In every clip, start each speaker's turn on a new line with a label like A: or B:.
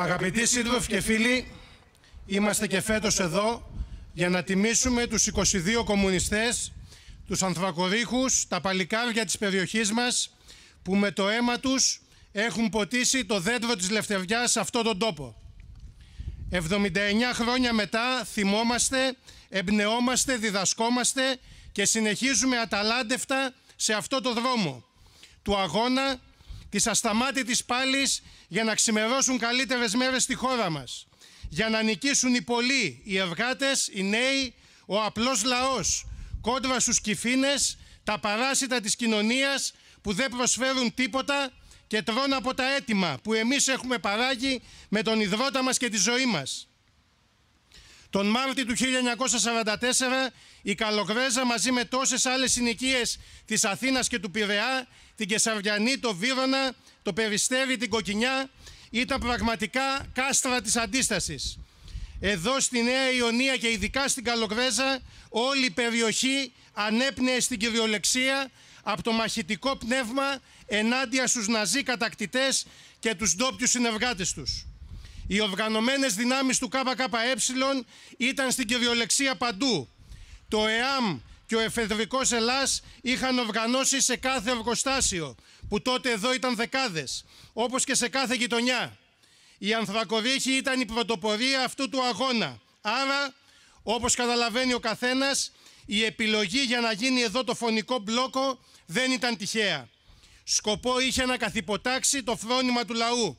A: Αγαπητοί σύντροφοι και φίλοι, είμαστε και φέτος εδώ για να τιμήσουμε τους 22 κομμουνιστές, τους ανθρακορίχους, τα παλικάρια της περιοχής μας, που με το αίμα τους έχουν ποτίσει το δέντρο της λευτεριάς σε αυτόν τον τόπο. 79 χρόνια μετά θυμόμαστε, εμπνεόμαστε, διδασκόμαστε και συνεχίζουμε αταλάντευτα σε αυτό το δρόμο του αγώνα της ασταμάτητης πάλης για να ξημερώσουν καλύτερες μέρες στη χώρα μας. Για να νικήσουν οι πολλοί, οι ευγάτες, οι νέοι, ο απλός λαός, κόντρα στους κυφίνες, τα παράσιτα της κοινωνίας που δεν προσφέρουν τίποτα και τρώνε από τα έτοιμα που εμείς έχουμε παράγει με τον υδρότα μας και τη ζωή μας. Τον Μάρτιο του 1944 η Καλογρέζα μαζί με τόσες άλλες συνοικίες της Αθήνας και του Πειραιά την Κεσαριανή, το Βύρονα, το Περιστέρι, την Κοκκινιά ήταν πραγματικά κάστρα της αντίστασης. Εδώ στη Νέα Ιωνία και ειδικά στην Καλοκρέζα όλη η περιοχή ανέπνεε στην κυριολεξία από το μαχητικό πνεύμα ενάντια στους ναζί κατακτητές και τους ντόπιους συνεργάτες τους. Οι οργανωμένες δυνάμεις του ΚΚΕ ήταν στην κυριολεξία παντού. Το ΕΑΜ και ο εφεδρικός Ελλάς είχαν οργανώσει σε κάθε εργοστάσιο, που τότε εδώ ήταν δεκάδες, όπως και σε κάθε γειτονιά. Η Ανθρακορίχη ήταν η πρωτοπορία αυτού του αγώνα. Άρα, όπως καταλαβαίνει ο καθένας, η επιλογή για να γίνει εδώ το φωνικό μπλόκο δεν ήταν τυχαία. Σκοπό είχε να καθυποτάξει το φρόνημα του λαού,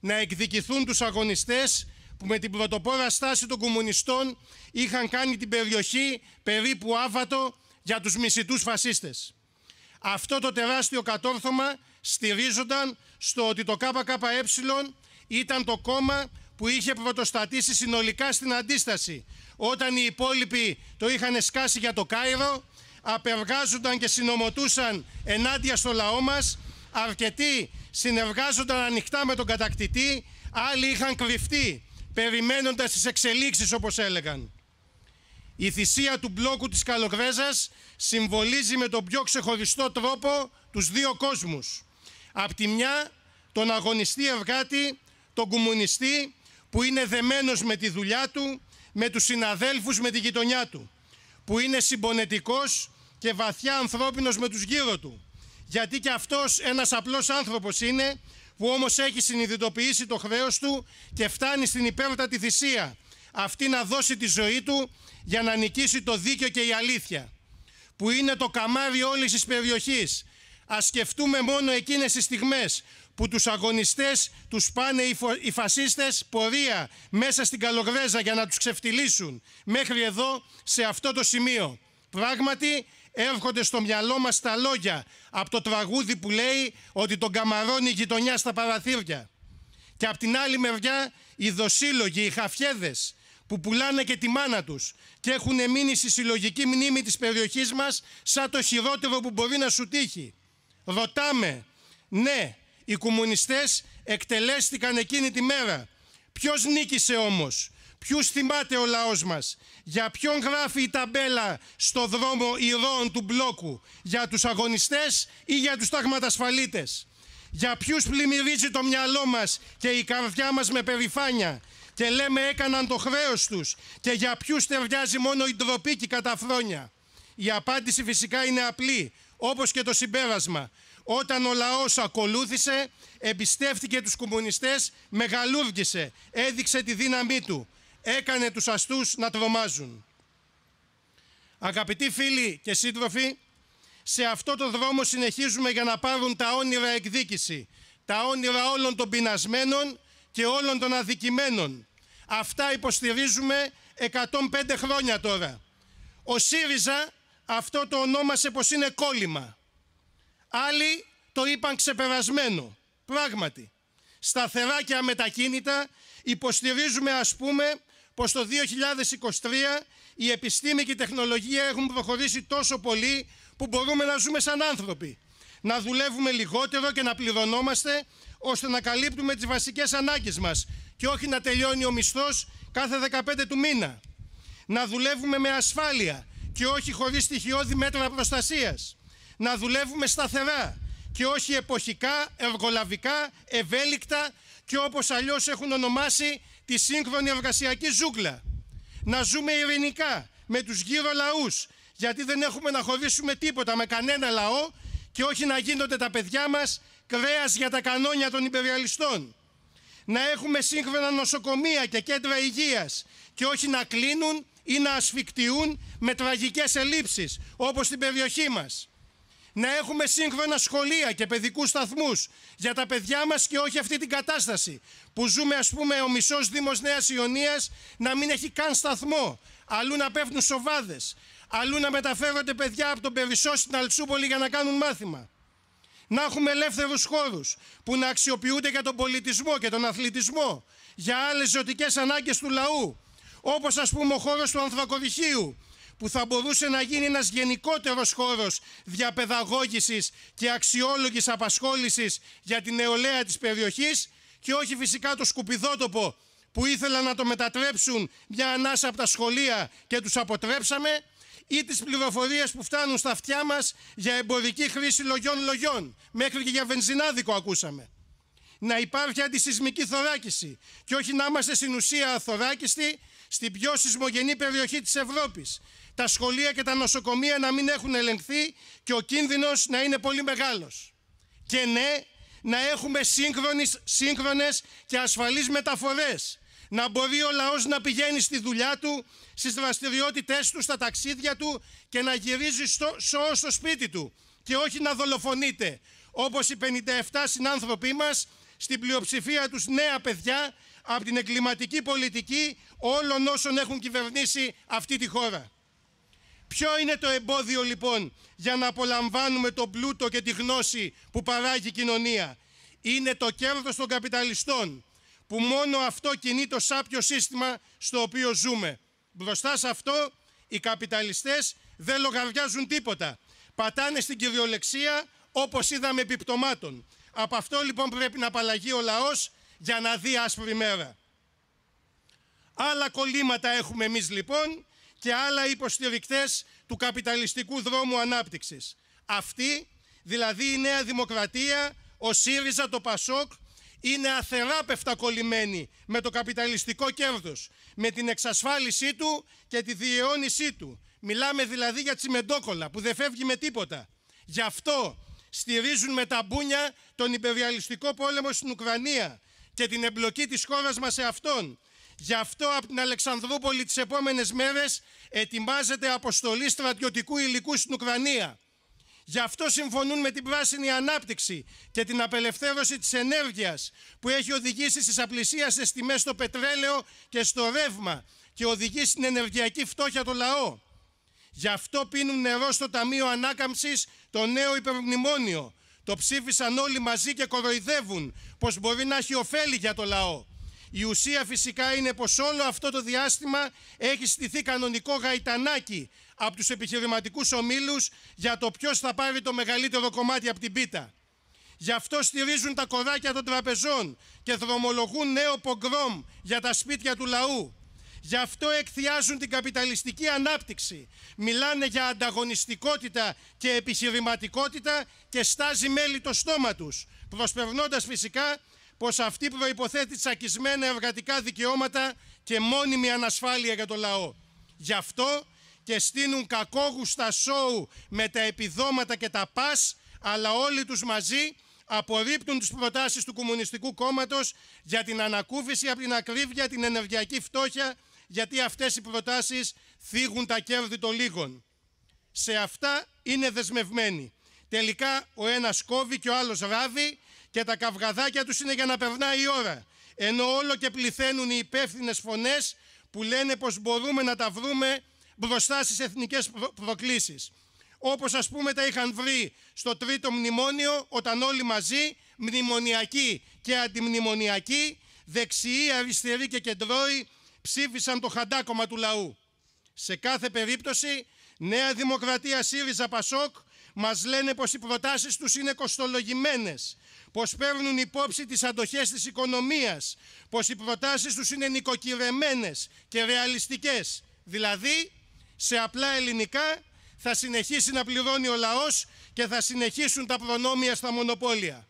A: να εκδικηθούν τους αγωνιστές που με την πρωτοπόρα στάση των κομμουνιστών είχαν κάνει την περιοχή περίπου άβατο για τους μισητούς φασίστες. Αυτό το τεράστιο κατόρθωμα στηρίζονταν στο ότι το ΚΚΕ ήταν το κόμμα που είχε πρωτοστατήσει συνολικά στην αντίσταση. Όταν οι υπόλοιποι το είχαν σκάσει για το Κάιρο, απεργάζονταν και συνομωτούσαν ενάντια στο λαό μας, αρκετοί συνεργάζονταν ανοιχτά με τον κατακτητή, άλλοι είχαν κρυφτεί περιμένοντας τις εξελίξεις όπως έλεγαν. Η θυσία του μπλόκου της Καλοκρέζας συμβολίζει με τον πιο ξεχωριστό τρόπο τους δύο κόσμους. Απ' τη μια τον αγωνιστή εργάτη, τον κομμουνιστή που είναι δεμένος με τη δουλειά του, με τους συναδέλφους, με τη γειτονιά του, που είναι συμπονετικός και βαθιά ανθρώπινος με τους γύρω του. Γιατί και αυτός ένας απλός άνθρωπος είναι που όμως έχει συνειδητοποιήσει το χρέος του και φτάνει στην υπέρτατη θυσία, αυτή να δώσει τη ζωή του για να νικήσει το δίκαιο και η αλήθεια, που είναι το καμάρι όλης της περιοχής. Ας σκεφτούμε μόνο εκείνες τις στιγμές που τους αγωνιστές τους πάνε οι, οι φασίστες πορεία μέσα στην Καλογρέζα για να τους ξεφτυλίσουν μέχρι εδώ σε αυτό το σημείο. Πράγματι, έρχονται στο μυαλό μας τα λόγια από το τραγούδι που λέει ότι τον καμαρώνει η γειτονιά στα παραθύρια. Και από την άλλη μεριά οι δοσύλλογοι, οι χαφιέδες που πουλάνε και τη μάνα τους και έχουν μείνει στη συλλογική μνήμη της περιοχής μας σαν το χειρότερο που μπορεί να σου τύχει. Ρωτάμε, ναι, οι κομμουνιστές εκτελέστηκαν εκείνη τη μέρα. Ποιος νίκησε όμως, Ποιους θυμάται ο λαός μας. Για ποιον γράφει η ταμπέλα στο δρόμο ηρώων του μπλόκου. Για τους αγωνιστές ή για τους ταγματασφαλίτες. Για ποιους πλημμυρίζει το μυαλό μας και η καρδιά μας με περηφάνεια. Και λέμε έκαναν το χρέος τους. Και για ποιους ταιριάζει μόνο η ντροπή και η καταφρόνια. Η απάντηση φυσικά είναι απλή, όπως και το συμπέρασμα. Όταν ο λαός ακολούθησε, εμπιστεύτηκε τους κομμουνιστές, μεγαλούργησε, έδειξε τη δύναμή του έκανε τους αστούς να τρομάζουν. Αγαπητοί φίλοι και σύντροφοι, σε αυτό το δρόμο συνεχίζουμε για να πάρουν τα όνειρα εκδίκηση, τα όνειρα όλων των πεινασμένων και όλων των αδικημένων. Αυτά υποστηρίζουμε 105 χρόνια τώρα. Ο ΣΥΡΙΖΑ αυτό το ονόμασε πως είναι κόλλημα. Άλλοι το είπαν ξεπερασμένο. Πράγματι, σταθερά και αμετακίνητα υποστηρίζουμε ας πούμε πως το 2023 η επιστήμη και η τεχνολογία έχουν προχωρήσει τόσο πολύ που μπορούμε να ζούμε σαν άνθρωποι. Να δουλεύουμε λιγότερο και να πληρωνόμαστε ώστε να καλύπτουμε τις βασικές ανάγκες μας και όχι να τελειώνει ο μισθός κάθε 15 του μήνα. Να δουλεύουμε με ασφάλεια και όχι χωρίς στοιχειώδη μέτρα προστασίας. Να δουλεύουμε σταθερά και όχι εποχικά, εργολαβικά, ευέλικτα και όπως αλλιώς έχουν ονομάσει τη σύγχρονη εργασιακή ζούγκλα. Να ζούμε ειρηνικά με τους γύρω λαούς, γιατί δεν έχουμε να χωρίσουμε τίποτα με κανένα λαό και όχι να γίνονται τα παιδιά μας κρέας για τα κανόνια των υπεριαλιστών. Να έχουμε σύγχρονα νοσοκομεία και κέντρα υγείας και όχι να κλείνουν ή να ασφικτιούν με τραγικές ελλείψεις όπως στην περιοχή μας να έχουμε σύγχρονα σχολεία και παιδικούς σταθμούς για τα παιδιά μας και όχι αυτή την κατάσταση που ζούμε ας πούμε ο μισός Δήμος Νέας Ιωνίας να μην έχει καν σταθμό, αλλού να πέφτουν σοβάδες, αλλού να μεταφέρονται παιδιά από τον Περισσό στην Αλτσούπολη για να κάνουν μάθημα. Να έχουμε ελεύθερους χώρους που να αξιοποιούνται για τον πολιτισμό και τον αθλητισμό, για άλλες ζωτικές ανάγκες του λαού, όπως ας πούμε ο χώρος του Ανθρακοριχείου, που θα μπορούσε να γίνει ένας γενικότερος χώρος διαπαιδαγώγησης και αξιόλογης απασχόλησης για την νεολαία της περιοχής και όχι φυσικά το σκουπιδότοπο που ήθελαν να το μετατρέψουν μια ανάσα από τα σχολεία και τους αποτρέψαμε ή τις πληροφορίες που φτάνουν στα αυτιά μας για εμπορική χρήση λογιών-λογιών. Μέχρι και για βενζινάδικο ακούσαμε να υπάρχει αντισυσμική θωράκιση και όχι να είμαστε στην ουσία αθωράκιστοι στην πιο σεισμογενή περιοχή της Ευρώπης. Τα σχολεία και τα νοσοκομεία να μην έχουν ελεγχθεί και ο κίνδυνος να είναι πολύ μεγάλος. Και ναι, να έχουμε σύγχρονες, και ασφαλείς μεταφορές. Να μπορεί ο λαός να πηγαίνει στη δουλειά του, στις δραστηριότητές του, στα ταξίδια του και να γυρίζει στο, στο σπίτι του και όχι να δολοφονείται όπως οι 57 συνάνθρωποι μας στην πλειοψηφία τους νέα παιδιά από την εγκληματική πολιτική όλων όσων έχουν κυβερνήσει αυτή τη χώρα. Ποιο είναι το εμπόδιο λοιπόν για να απολαμβάνουμε τον πλούτο και τη γνώση που παράγει η κοινωνία. Είναι το κέρδος των καπιταλιστών που μόνο αυτό κινεί το σάπιο σύστημα στο οποίο ζούμε. Μπροστά σε αυτό οι καπιταλιστές δεν λογαριάζουν τίποτα. Πατάνε στην κυριολεξία όπως είδαμε επιπτωμάτων. Από αυτό λοιπόν πρέπει να απαλλαγεί ο λαός για να δει άσπρη μέρα. Άλλα κολλήματα έχουμε εμείς λοιπόν και άλλα υποστηρικτές του καπιταλιστικού δρόμου ανάπτυξης. Αυτή, δηλαδή η Νέα Δημοκρατία, ο ΣΥΡΙΖΑ, το ΠΑΣΟΚ, είναι αθεράπευτα κολλημένοι με το καπιταλιστικό κέρδος, με την εξασφάλισή του και τη διαιώνισή του. Μιλάμε δηλαδή για τσιμεντόκολλα που δεν φεύγει με τίποτα. Γι' αυτό στηρίζουν με τα μπούνια τον υπεριαλιστικό πόλεμο στην Ουκρανία και την εμπλοκή της χώρας μας σε αυτόν. Γι' αυτό από την Αλεξανδρούπολη τις επόμενες μέρες ετοιμάζεται αποστολή στρατιωτικού υλικού στην Ουκρανία. Γι' αυτό συμφωνούν με την πράσινη ανάπτυξη και την απελευθέρωση της ενέργειας που έχει οδηγήσει στις απλησίασες τιμές στο πετρέλαιο και στο ρεύμα και οδηγεί στην ενεργειακή φτώχεια το λαό. Γι' αυτό πίνουν νερό στο Ταμείο Ανάκαμψης το νέο υπερμνημόνιο. Το ψήφισαν όλοι μαζί και κοροϊδεύουν πως μπορεί να έχει ωφέλη για το λαό. Η ουσία φυσικά είναι πως όλο αυτό το διάστημα έχει στηθεί κανονικό γαϊτανάκι από τους επιχειρηματικούς ομίλους για το ποιος θα πάρει το μεγαλύτερο κομμάτι από την πίτα. Γι' αυτό στηρίζουν τα κοράκια των τραπεζών και δρομολογούν νέο πογκρόμ για τα σπίτια του λαού. Γι' αυτό εκθιάζουν την καπιταλιστική ανάπτυξη. Μιλάνε για ανταγωνιστικότητα και επιχειρηματικότητα και στάζει μέλη το στόμα τους, προσπερνώντας φυσικά πως αυτή προϋποθέτει τσακισμένα εργατικά δικαιώματα και μόνιμη ανασφάλεια για το λαό. Γι' αυτό και στείνουν κακόγουστα σόου με τα επιδόματα και τα πας, αλλά όλοι τους μαζί απορρίπτουν τις προτάσεις του Κομμουνιστικού Κόμματος για την ανακούφιση από την ακρίβεια, την ενεργειακή φτώχεια γιατί αυτές οι προτάσεις θίγουν τα κέρδη των λίγων. Σε αυτά είναι δεσμευμένοι. Τελικά ο ένας κόβει και ο άλλος ράβει και τα καυγαδάκια τους είναι για να περνάει η ώρα. Ενώ όλο και πληθαίνουν οι υπεύθυνες φωνές που λένε πως μπορούμε να τα βρούμε μπροστά στις εθνικές προκλήσεις. Όπως ας πούμε τα είχαν βρει στο τρίτο μνημόνιο όταν όλοι μαζί, μνημονιακοί και αντιμνημονιακοί, δεξιοί, αριστεροί και κεντρώοι, ψήφισαν το χαντάκομα του λαού. Σε κάθε περίπτωση, Νέα Δημοκρατία ΣΥΡΙΖΑ ΠΑΣΟΚ μας λένε πως οι προτάσεις τους είναι κοστολογημένες, πως παίρνουν υπόψη τις αντοχές της οικονομίας, πως οι προτάσεις τους είναι νοικοκυρεμένες και ρεαλιστικές. Δηλαδή, σε απλά ελληνικά, θα συνεχίσει να πληρώνει ο λαός και θα συνεχίσουν τα προνόμια στα μονοπόλια.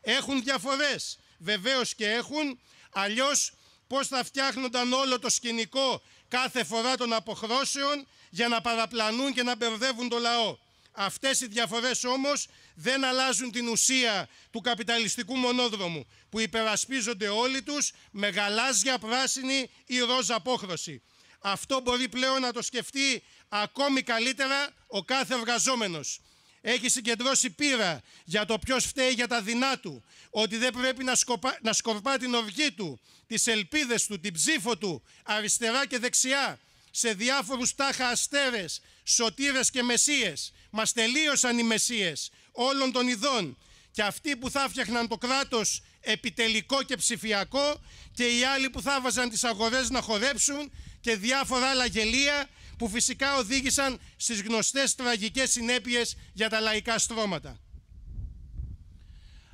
A: Έχουν διαφορές, βεβαίως και έχουν, αλλιώς πώς θα φτιάχνονταν όλο το σκηνικό κάθε φορά των αποχρώσεων για να παραπλανούν και να μπερδεύουν το λαό. Αυτές οι διαφορές όμως δεν αλλάζουν την ουσία του καπιταλιστικού μονόδρομου που υπερασπίζονται όλοι τους με γαλάζια, πράσινη ή ροζ απόχρωση. Αυτό μπορεί πλέον να το σκεφτεί ακόμη καλύτερα ο κάθε εργαζόμενος έχει συγκεντρώσει πείρα για το ποιος φταίει για τα δεινά του, ότι δεν πρέπει να, σκοπά, να σκορπά την οργή του, τις ελπίδες του, την ψήφο του, αριστερά και δεξιά, σε διάφορους τάχα αστέρες, σωτήρες και μεσίες. Μας τελείωσαν οι μεσίες όλων των ειδών και αυτοί που θα φτιάχναν το κράτος επιτελικό και ψηφιακό και οι άλλοι που θα βάζαν τις αγορές να χορέψουν και διάφορα άλλα γελία που φυσικά οδήγησαν στις γνωστές τραγικές συνέπειες για τα λαϊκά στρώματα.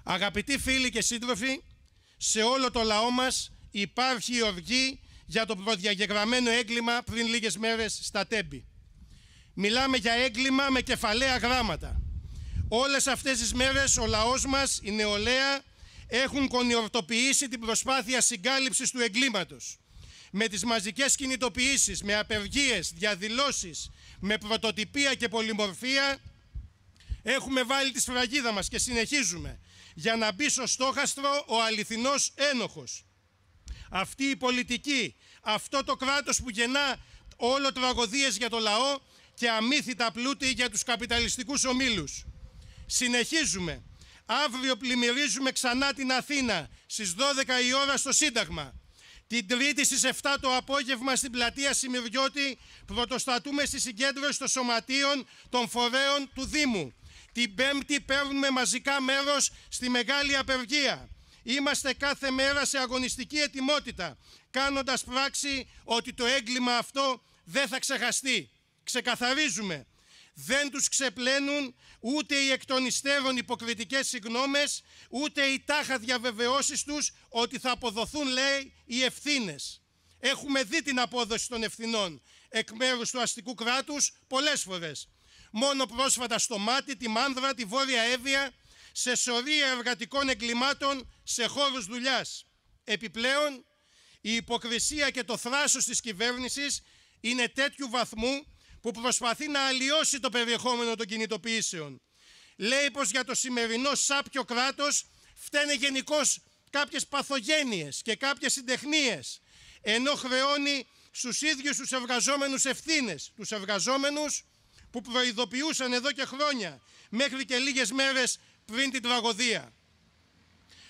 A: Αγαπητοί φίλοι και σύντροφοι, σε όλο το λαό μας υπάρχει η οργή για το προδιαγεγραμμένο έγκλημα πριν λίγες μέρες στα Τέμπη. Μιλάμε για έγκλημα με κεφαλαία γράμματα. Όλες αυτές τις μέρες ο λαός μας, η νεολαία, έχουν κονιορτοποιήσει την προσπάθεια συγκάλυψης του εγκλήματος με τις μαζικές κινητοποιήσεις, με απεργίες, διαδηλώσεις, με πρωτοτυπία και πολυμορφία, έχουμε βάλει τη σφραγίδα μας και συνεχίζουμε για να μπει στο στόχαστρο ο αληθινός ένοχος. Αυτή η πολιτική, αυτό το κράτος που γεννά όλο τραγωδίες για το λαό και αμύθιτα πλούτη για τους καπιταλιστικούς ομίλους. Συνεχίζουμε. Αύριο πλημμυρίζουμε ξανά την Αθήνα στις 12 η ώρα στο Σύνταγμα. Την Τρίτη στις 7 το απόγευμα στην πλατεία Σημειριώτη πρωτοστατούμε στη συγκέντρωση των σωματείων των φορέων του Δήμου. Την Πέμπτη παίρνουμε μαζικά μέρος στη Μεγάλη Απεργία. Είμαστε κάθε μέρα σε αγωνιστική ετοιμότητα, κάνοντας πράξη ότι το έγκλημα αυτό δεν θα ξεχαστεί. Ξεκαθαρίζουμε δεν τους ξεπλένουν ούτε οι εκ των υστέρων υποκριτικές συγγνώμες, ούτε οι τάχα διαβεβαιώσεις τους ότι θα αποδοθούν, λέει, οι ευθύνες. Έχουμε δει την απόδοση των ευθυνών εκ μέρους του αστικού κράτους πολλές φορές. Μόνο πρόσφατα στο Μάτι, τη Μάνδρα, τη Βόρεια Εύβοια, σε σωρία εργατικών εγκλημάτων σε χώρους δουλειάς Επιπλέον, η υποκρισία και το θράσος της κυβέρνησης είναι τέτοιου βαθμού που προσπαθεί να αλλοιώσει το περιεχόμενο των κινητοποιήσεων. Λέει πως για το σημερινό σάπιο κράτος φταίνε γενικώς κάποιες παθογένειες και κάποιες συντεχνίες, ενώ χρεώνει στους ίδιους τους εργαζόμενους ευθύνες, τους εργαζόμενους που προειδοποιούσαν εδώ και χρόνια, μέχρι και λίγες μέρες πριν την τραγωδία.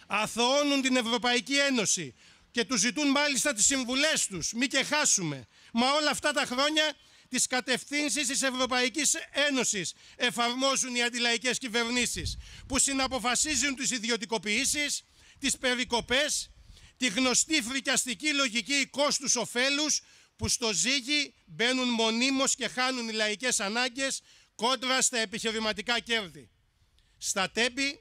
A: Αθωώνουν την Ευρωπαϊκή Ένωση και τους ζητούν μάλιστα τις συμβουλές τους, μη και χάσουμε. Μα όλα αυτά τα χρόνια τις κατευθύνσεις της Ευρωπαϊκής Ένωσης εφαρμόζουν οι αντιλαϊκές κυβερνήσεις που συναποφασίζουν τις ιδιωτικοποιήσεις, τις περικοπές, τη γνωστή φρικιαστική λογική κόστους κόστους-οφέλους που στο ζύγι μπαίνουν μονίμως και χάνουν οι λαϊκές ανάγκες κόντρα στα επιχειρηματικά κέρδη. Στα τέμπη,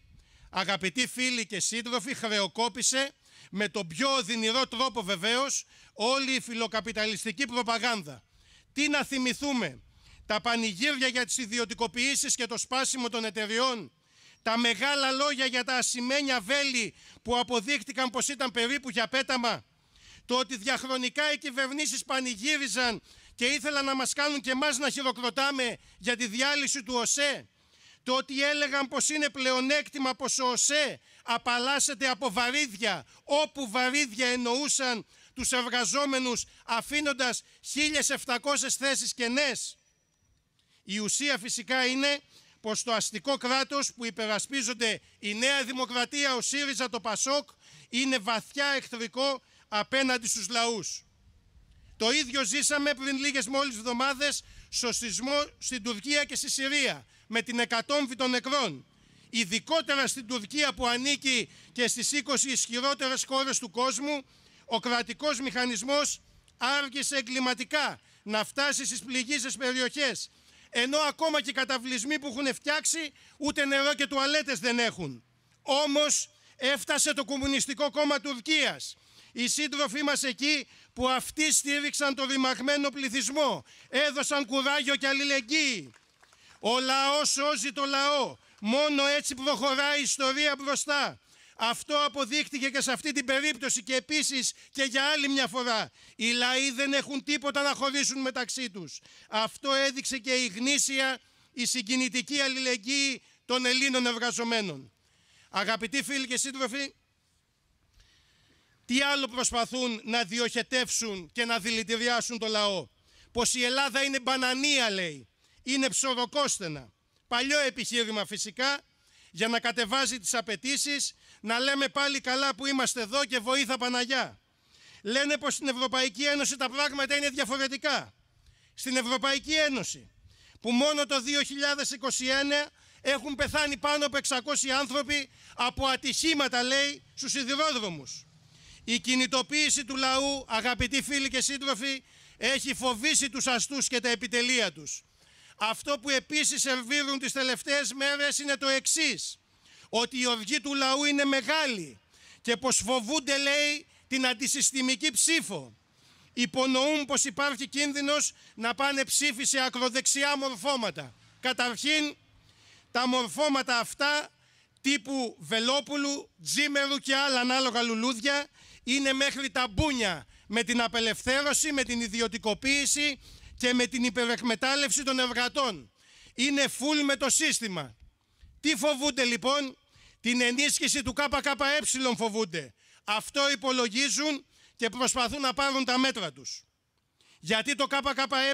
A: αγαπητοί φίλοι και σύντροφοι, χρεοκόπησε με τον πιο οδυνηρό τρόπο βεβαίως όλη η φιλοκαπιταλιστική προπαγάνδα τι να θυμηθούμε, τα πανηγύρια για τις ιδιωτικοποιήσεις και το σπάσιμο των εταιριών, τα μεγάλα λόγια για τα ασημένια βέλη που αποδείχτηκαν πως ήταν περίπου για πέταμα, το ότι διαχρονικά οι κυβερνήσεις πανηγύριζαν και ήθελαν να μας κάνουν και εμάς να χειροκροτάμε για τη διάλυση του ΟΣΕ, το ότι έλεγαν πως είναι πλεονέκτημα πως ο ΟΣΕ απαλλάσσεται από βαρύδια, όπου βαρύδια εννοούσαν τους εργαζόμενους αφήνοντας 1.700 θέσεις κενές. Η ουσία φυσικά είναι πως το αστικό κράτος που υπερασπίζονται η Νέα Δημοκρατία, ο ΣΥΡΙΖΑ, το ΠΑΣΟΚ είναι βαθιά εχθρικό απέναντι στους λαούς. Το ίδιο ζήσαμε πριν λίγες μόλις εβδομάδες στο σεισμό στην Τουρκία και στη Συρία με την εκατόμβη των νεκρών. Ειδικότερα στην Τουρκία που ανήκει και στις 20 ισχυρότερες χώρες του κόσμου ο κρατικός μηχανισμός άργησε εγκληματικά να φτάσει στις πληγήσεις περιοχές, ενώ ακόμα και οι καταβλισμοί που έχουν φτιάξει ούτε νερό και τουαλέτες δεν έχουν. Όμως έφτασε το Κομμουνιστικό Κόμμα Τουρκίας. Οι σύντροφοί μας εκεί που αυτοί στήριξαν το ρημαγμένο πληθυσμό, έδωσαν κουράγιο και αλληλεγγύη. Ο λαός σώζει το λαό. Μόνο έτσι προχωράει η ιστορία μπροστά. Αυτό αποδείχτηκε και σε αυτή την περίπτωση και επίσης και για άλλη μια φορά. Οι λαοί δεν έχουν τίποτα να χωρίσουν μεταξύ τους. Αυτό έδειξε και η γνήσια, η συγκινητική αλληλεγγύη των Ελλήνων εργαζομένων. Αγαπητοί φίλοι και σύντροφοι, τι άλλο προσπαθούν να διοχετεύσουν και να δηλητηριάσουν το λαό. Πως η Ελλάδα είναι μπανανία λέει, είναι ψωροκόστενα. Παλιό επιχείρημα φυσικά, για να κατεβάζει τις απαιτήσεις, να λέμε πάλι καλά που είμαστε εδώ και βοήθα Παναγιά. Λένε πως στην Ευρωπαϊκή Ένωση τα πράγματα είναι διαφορετικά. Στην Ευρωπαϊκή Ένωση, που μόνο το 2021 έχουν πεθάνει πάνω από 600 άνθρωποι από ατυχήματα, λέει, στους σιδηρόδρομους. Η κινητοποίηση του λαού, αγαπητοί φίλοι και σύντροφοι, έχει φοβήσει τους αστούς και τα επιτελεία τους. Αυτό που επίσης ελβίδουν τις τελευταίες μέρες είναι το εξής, ότι η οργή του λαού είναι μεγάλη και πως φοβούνται, λέει, την αντισυστημική ψήφο. Υπονοούν πως υπάρχει κίνδυνος να πάνε ψήφοι σε ακροδεξιά μορφώματα. Καταρχήν, τα μορφώματα αυτά τύπου Βελόπουλου, Τζίμερου και άλλα ανάλογα λουλούδια είναι μέχρι τα μπούνια με την απελευθέρωση, με την ιδιωτικοποίηση, και με την υπερεκμετάλλευση των εργατών. Είναι φουλ με το σύστημα. Τι φοβούνται λοιπόν, την ενίσχυση του ΚΚΕ φοβούνται. Αυτό υπολογίζουν και προσπαθούν να πάρουν τα μέτρα τους. Γιατί το ΚΚΕ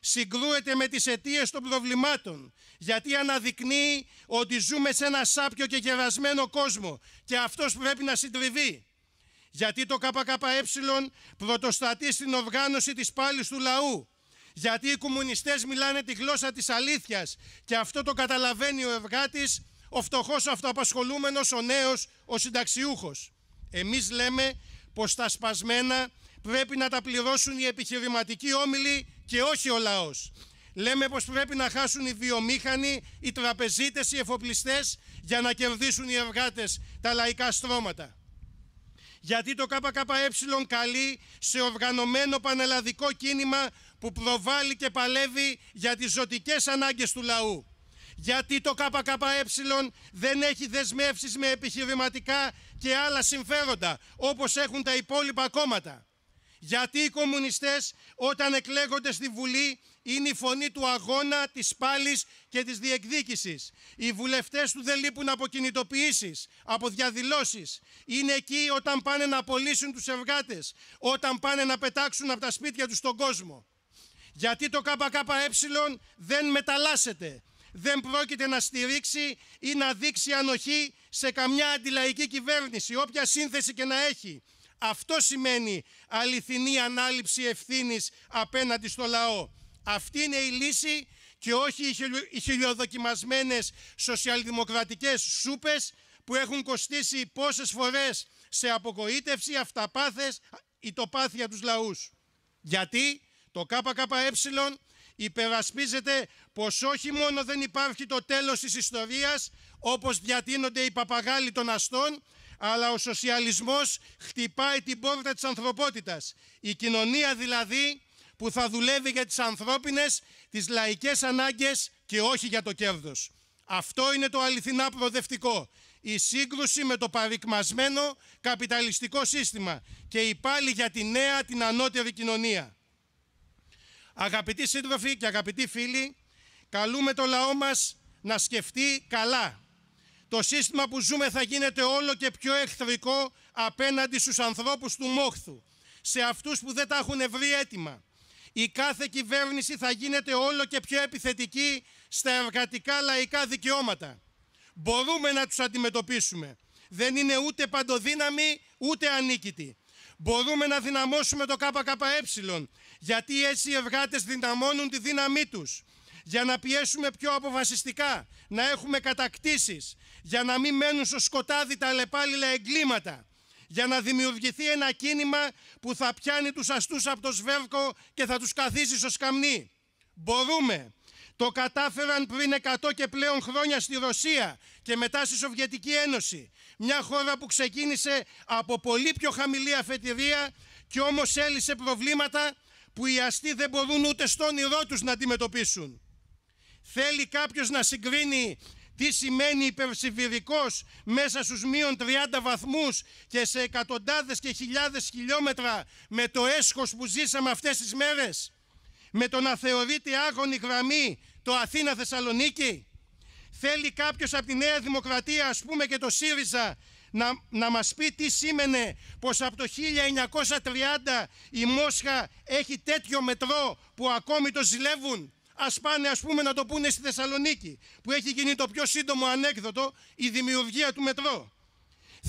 A: συγκρούεται με τις αιτίες των προβλημάτων. Γιατί αναδεικνύει ότι ζούμε σε ένα σάπιο και κερασμένο κόσμο και αυτός πρέπει να συντριβεί. Γιατί το ΚΚΕ πρωτοστατεί στην οργάνωση της πάλης του λαού γιατί οι κομμουνιστές μιλάνε τη γλώσσα της αλήθειας και αυτό το καταλαβαίνει ο ευγάτης, ο φτωχός αυτοαπασχολούμενος, ο νέος, ο συνταξιούχος. Εμείς λέμε πως τα σπασμένα πρέπει να τα πληρώσουν οι επιχειρηματικοί όμιλοι και όχι ο λαός. Λέμε πως πρέπει να χάσουν οι βιομήχανοι, οι τραπεζίτες, οι εφοπλιστές για να κερδίσουν οι εργάτες, τα λαϊκά στρώματα. Γιατί το ΚΚΕ καλεί σε οργανωμένο πανελλαδικό κίνημα που προβάλλει και παλεύει για τις ζωτικές ανάγκες του λαού. Γιατί το ΚΚΕ δεν έχει δεσμεύσεις με επιχειρηματικά και άλλα συμφέροντα, όπως έχουν τα υπόλοιπα κόμματα. Γιατί οι κομμουνιστές όταν εκλέγονται στη Βουλή είναι η φωνή του αγώνα, της πάλης και της διεκδίκησης. Οι βουλευτές του δεν λείπουν από κινητοποιήσεις, από διαδηλώσεις. Είναι εκεί όταν πάνε να απολύσουν τους εργάτες, όταν πάνε να πετάξουν από τα σπίτια τους τον κόσμο. Γιατί το ΚΚΕ δεν μεταλλάσσεται. Δεν πρόκειται να στηρίξει ή να δείξει ανοχή σε καμιά αντιλαϊκή κυβέρνηση, όποια σύνθεση και να έχει. Αυτό σημαίνει αληθινή ανάληψη ευθύνης απέναντι στο λαό. Αυτή είναι η λύση και όχι οι χιλιοδοκιμασμένες σοσιαλδημοκρατικές σούπες που έχουν κοστίσει πόσες φορές σε απογοήτευση, αυταπάθες, η τοπάθεια τους λαούς. Γιατί το ΚΚΕ υπερασπίζεται πως όχι μόνο δεν υπάρχει το τέλος της ιστορίας όπως διατείνονται οι παπαγάλοι των αστών, αλλά ο σοσιαλισμός χτυπάει την πόρτα της ανθρωπότητας. Η κοινωνία δηλαδή που θα δουλεύει για τις ανθρώπινες, τις λαϊκές ανάγκες και όχι για το κέρδος. Αυτό είναι το αληθινά προοδευτικό. Η σύγκρουση με το παρικμασμένο καπιταλιστικό σύστημα και η πάλι για τη νέα την ανώτερη κοινωνία. Αγαπητοί σύντροφοι και αγαπητοί φίλοι, καλούμε το λαό μας να σκεφτεί καλά. Το σύστημα που ζούμε θα γίνεται όλο και πιο εχθρικό απέναντι στους ανθρώπους του Μόχθου, σε αυτούς που δεν τα έχουν βρει έτοιμα. Η κάθε κυβέρνηση θα γίνεται όλο και πιο επιθετική στα εργατικά λαϊκά δικαιώματα. Μπορούμε να τους αντιμετωπίσουμε. Δεν είναι ούτε παντοδύναμη, ούτε ανίκητη. Μπορούμε να δυναμώσουμε το ΚΚΕ γιατί έτσι οι ευγάτες δυναμώνουν τη δύναμή τους, για να πιέσουμε πιο αποφασιστικά, να έχουμε κατακτήσεις, για να μην μένουν στο σκοτάδι τα αλλεπάλληλα εγκλήματα, για να δημιουργηθεί ένα κίνημα που θα πιάνει τους αστούς από το σβέρκο και θα τους καθίσει στο σκαμνί. Μπορούμε. Το κατάφεραν πριν 100 και πλέον χρόνια στη Ρωσία και μετά στη Σοβιετική Ένωση. Μια χώρα που ξεκίνησε από πολύ πιο χαμηλή αφετηρία και όμως έλυσε προβλήματα που οι αστεί δεν μπορούν ούτε στον όνειρό τους να αντιμετωπίσουν. Θέλει κάποιος να συγκρίνει τι σημαίνει υπερσιβηρικός μέσα στους μείον 30 βαθμούς και σε εκατοντάδες και χιλιάδες χιλιόμετρα με το έσχος που ζήσαμε αυτές τις μέρες. Με το να θεωρείται άγωνη γραμμή το Αθήνα-Θεσσαλονίκη. Θέλει κάποιος από τη Νέα Δημοκρατία, ας πούμε και το ΣΥΡΙΖΑ, να, να μας πει τι σήμαινε πως από το 1930 η Μόσχα έχει τέτοιο μετρό που ακόμη το ζηλεύουν. Ας πάνε ας πούμε να το πούνε στη Θεσσαλονίκη που έχει γίνει το πιο σύντομο ανέκδοτο η δημιουργία του μετρό.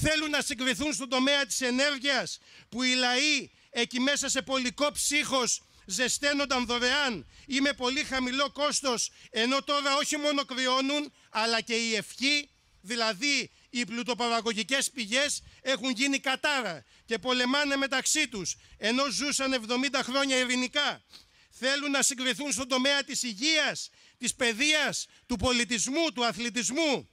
A: Θέλουν να συγκριθούν στον τομέα της ενέργειας που οι λαοί εκεί μέσα σε πολικό ψύχος ζεσταίνονταν δωρεάν ή με πολύ χαμηλό κόστος, ενώ τώρα όχι μόνο κρυώνουν, αλλά και η ευχή, δηλαδή οι πλουτοπαραγωγικές πηγές έχουν γίνει κατάρα και πολεμάνε μεταξύ τους, ενώ ζούσαν 70 χρόνια ειρηνικά. Θέλουν να συγκριθούν στον τομέα της υγείας, της παιδείας, του πολιτισμού, του αθλητισμού.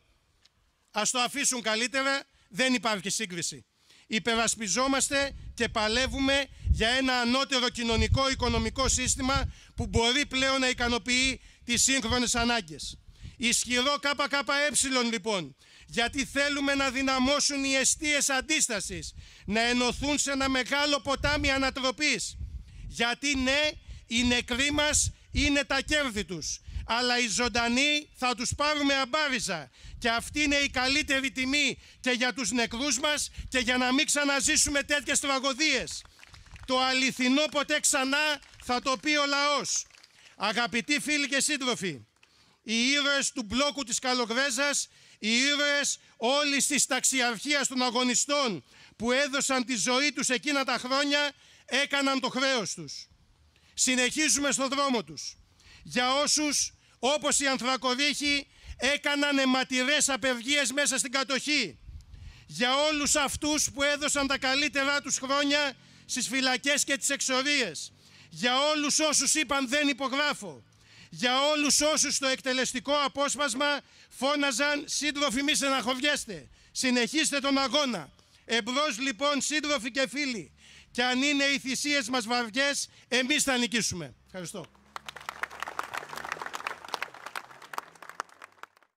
A: Ας το αφήσουν καλύτερα, δεν υπάρχει σύγκριση. Υπερασπιζόμαστε και παλεύουμε για ένα ανώτερο κοινωνικό οικονομικό σύστημα που μπορεί πλέον να ικανοποιεί τις σύγχρονες ανάγκες. Ισχυρό ΚΚΕ λοιπόν γιατί θέλουμε να δυναμώσουν οι αιστείες αντίστασης, να ενωθούν σε ένα μεγάλο ποτάμι ανατροπής. Γιατί ναι, οι νεκροί μας είναι τα κέρδη τους, αλλά οι ζωντανοί θα τους πάρουμε αμπάριζα και αυτή είναι η καλύτερη τιμή και για τους νεκρούς μας και για να μην ξαναζήσουμε τέτοιες τραγωδίες. Το αληθινό ποτέ ξανά θα το πει ο λαός. Αγαπητοί φίλοι και σύντροφοι, οι ήρωες του μπλόκου της Καλογρέζας οι ήρωες όλης της ταξιαρχίας των αγωνιστών που έδωσαν τη ζωή τους εκείνα τα χρόνια έκαναν το χρέος τους. Συνεχίζουμε στο δρόμο τους. Για όσους, όπως οι ανθρακοδίχοι, έκαναν αιματηρές απεργίες μέσα στην κατοχή. Για όλους αυτούς που έδωσαν τα καλύτερά τους χρόνια στις φυλακές και τις εξορίες. Για όλους όσους είπαν δεν υπογράφω. Για όλους όσους το εκτελεστικό απόσπασμα φώναζαν σύντροφοι μη στεναχωριέστε, συνεχίστε τον αγώνα. Εμπρός λοιπόν σύντροφοι και φίλοι και αν είναι οι θυσίες μας βαριές εμείς θα νικήσουμε. Ευχαριστώ.